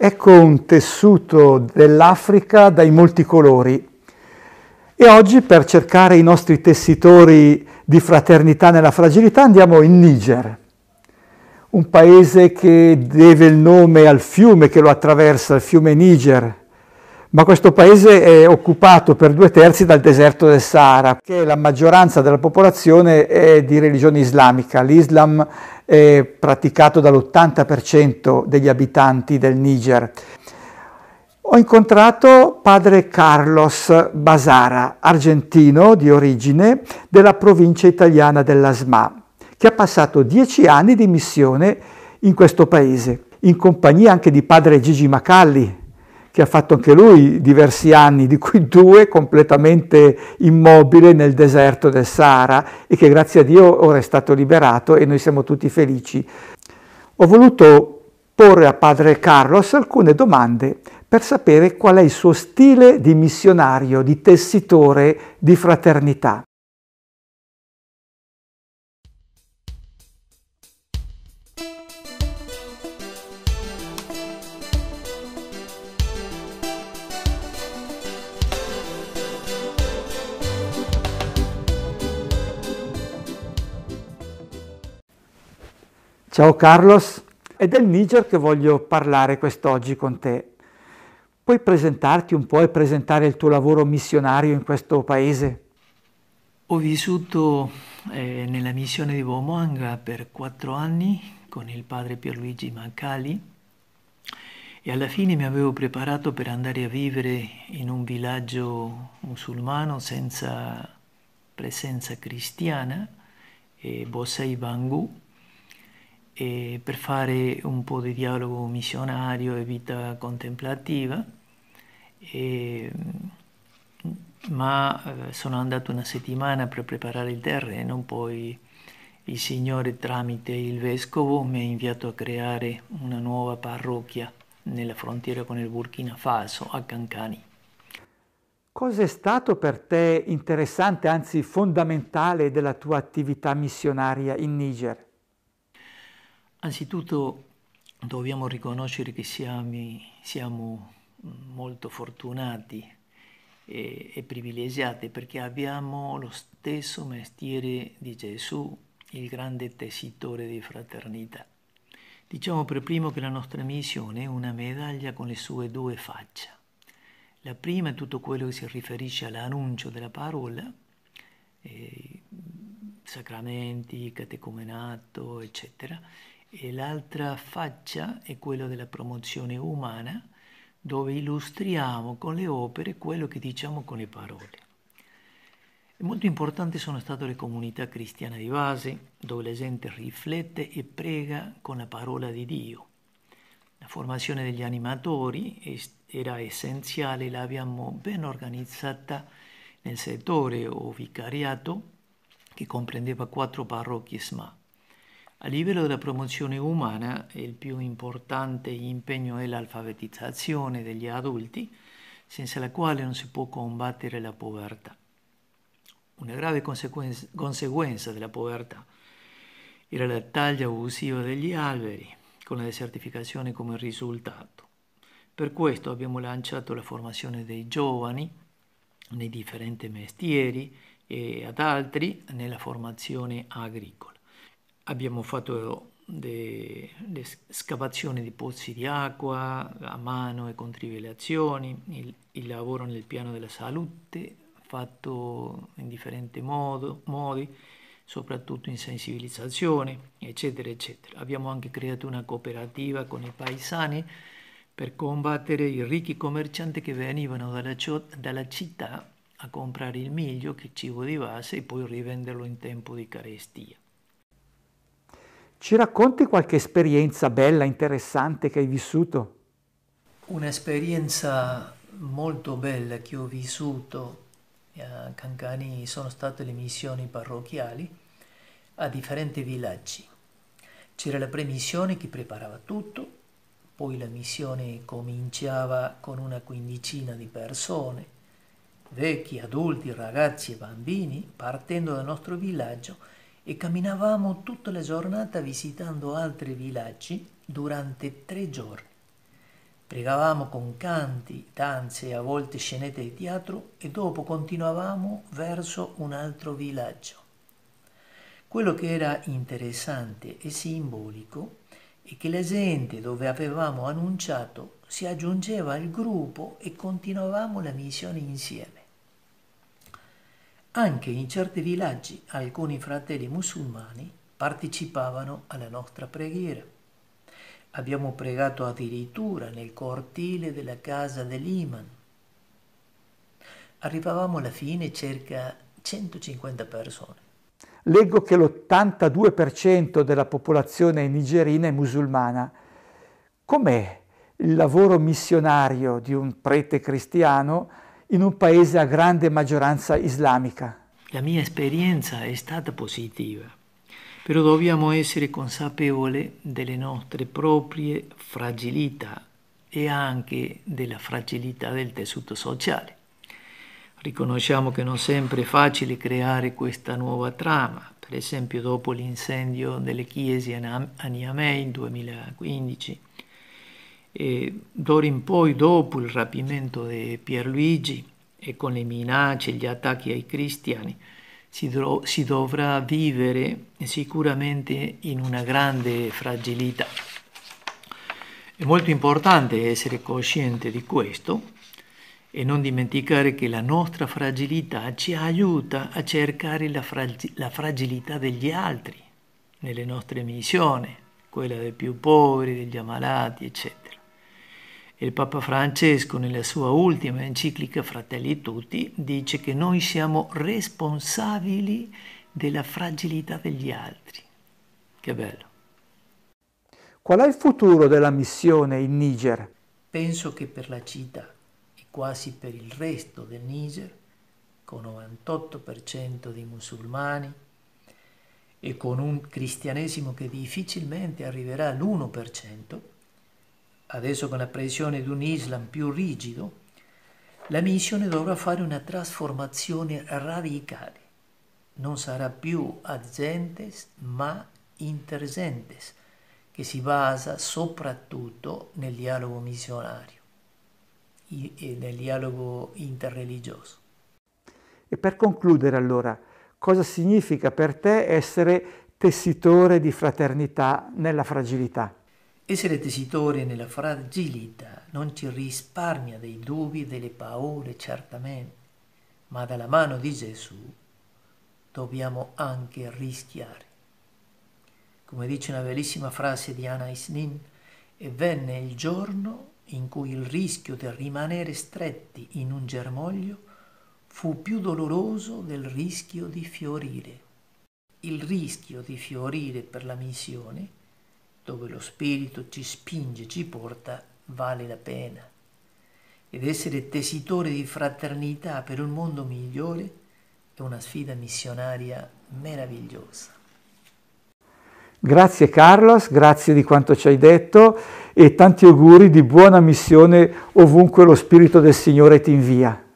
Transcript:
Ecco un tessuto dell'Africa dai molti colori. E oggi per cercare i nostri tessitori di fraternità nella fragilità andiamo in Niger, un paese che deve il nome al fiume che lo attraversa, il fiume Niger, ma questo paese è occupato per due terzi dal deserto del Sahara, che la maggioranza della popolazione è di religione islamica. L'Islam eh, praticato dall'80% degli abitanti del Niger. Ho incontrato padre Carlos Basara, argentino di origine della provincia italiana dell'Asma, che ha passato dieci anni di missione in questo paese, in compagnia anche di padre Gigi Macalli, che ha fatto anche lui diversi anni, di cui due completamente immobile nel deserto del Sahara e che grazie a Dio ora è stato liberato e noi siamo tutti felici. Ho voluto porre a padre Carlos alcune domande per sapere qual è il suo stile di missionario, di tessitore, di fraternità. Ciao Carlos, è del Niger che voglio parlare quest'oggi con te. Puoi presentarti un po' e presentare il tuo lavoro missionario in questo paese? Ho vissuto eh, nella missione di Bomanga per quattro anni con il padre Pierluigi Mancali e alla fine mi avevo preparato per andare a vivere in un villaggio musulmano senza presenza cristiana, eh, Bosei Bangu, eh, per fare un po' di dialogo missionario e vita contemplativa, mm, eh, ma sono andato una settimana per preparare il terreno, poi il Signore tramite il Vescovo mi ha inviato a creare una nuova parrocchia nella frontiera con il Burkina Faso, a Cancani. Cos'è stato per te interessante, anzi fondamentale, della tua attività missionaria in Niger? Anzitutto dobbiamo riconoscere che siamo, siamo molto fortunati e, e privilegiati perché abbiamo lo stesso mestiere di Gesù, il grande tessitore di fraternità. Diciamo per primo che la nostra missione è una medaglia con le sue due facce. La prima è tutto quello che si riferisce all'annuncio della parola, eh, sacramenti, catecumenato, eccetera, e l'altra faccia è quella della promozione umana, dove illustriamo con le opere quello che diciamo con le parole. E molto importanti sono state le comunità cristiane di base, dove la gente riflette e prega con la parola di Dio. La formazione degli animatori era essenziale, l'abbiamo ben organizzata nel settore o vicariato che comprendeva quattro parrocchie SMA. A livello della promozione umana il più importante impegno è l'alfabetizzazione degli adulti, senza la quale non si può combattere la povertà. Una grave conseguenza, conseguenza della povertà era la taglia abusiva degli alberi, con la desertificazione come risultato. Per questo abbiamo lanciato la formazione dei giovani nei differenti mestieri e ad altri nella formazione agricola abbiamo fatto delle de scavazioni di pozzi di acqua a mano e con trivelazioni, il, il, lavoro nel piano della salute fatto in differenti modo, modi, soprattutto in sensibilizzazione, eccetera, eccetera. Abbiamo anche creato una cooperativa con i paesani per combattere i ricchi commercianti che venivano dalla, dalla città a comprare il miglio, che è cibo di base, e poi rivenderlo in tempo di carestia. Ci racconti qualche esperienza bella, interessante che hai vissuto? Un'esperienza molto bella che ho vissuto eh, a Cancani sono state le missioni parrocchiali a differenti villaggi. C'era la premissione che preparava tutto, poi la missione cominciava con una quindicina di persone, vecchi, adulti, ragazzi e bambini, partendo dal nostro villaggio e camminavamo tutta la giornata visitando altri villaggi durante tre giorni. Pregavamo con canti, danze e a volte scenette di teatro e dopo continuavamo verso un altro villaggio. Quello che era interessante e simbolico è che la gente dove avevamo annunciato si aggiungeva al gruppo e continuavamo la missione insieme. Anche in certi villaggi alcuni fratelli musulmani partecipavano alla nostra preghiera. Abbiamo pregato addirittura nel cortile della casa dell'Iman. Arrivavamo alla fine circa 150 persone. Leggo che l'82% della popolazione nigerina è musulmana. Com'è il lavoro missionario di un prete cristiano? in un paese a grande maggioranza islamica. La mia esperienza è stata positiva, però dobbiamo essere consapevoli delle nostre proprie fragilità e anche della fragilità del tessuto sociale. Riconosciamo che non sempre è facile creare questa nuova trama, per esempio dopo l'incendio delle chiese a Niamey nel 2015 d'ora in poi, dopo il rapimento di Pierluigi e con le minacce e gli attacchi ai cristiani, si, do- si dovrà vivere sicuramente in una grande fragilità. È molto importante essere cosciente di questo e non dimenticare che la nostra fragilità ci aiuta a cercare la, frag- la fragilità degli altri nelle nostre missioni, quella dei più poveri, degli ammalati, eccetera. Il Papa Francesco, nella sua ultima enciclica Fratelli Tutti, dice che noi siamo responsabili della fragilità degli altri. Che bello. Qual è il futuro della missione in Niger? Penso che per la città e quasi per il resto del Niger, con 98% di musulmani e con un cristianesimo che difficilmente arriverà all'1%, adesso con la pressione di un Islam più rigido, la missione dovrà fare una trasformazione radicale. Non sarà più azientes ma intersentes, che si basa soprattutto nel dialogo missionario e nel dialogo interreligioso. E per concludere allora, cosa significa per te essere tessitore di fraternità nella fragilità? Essere tesitore nella fragilità non ci risparmia dei dubbi e delle paure, certamente, ma dalla mano di Gesù dobbiamo anche rischiare. Come dice una bellissima frase di Anna Isnin, e venne il giorno in cui il rischio di rimanere stretti in un germoglio fu più doloroso del rischio di fiorire. Il rischio di fiorire per la missione dove lo Spirito ci spinge, ci porta, vale la pena. Ed essere tesitore di fraternità per un mondo migliore è una sfida missionaria meravigliosa. Grazie Carlos, grazie di quanto ci hai detto e tanti auguri di buona missione ovunque lo Spirito del Signore ti invia.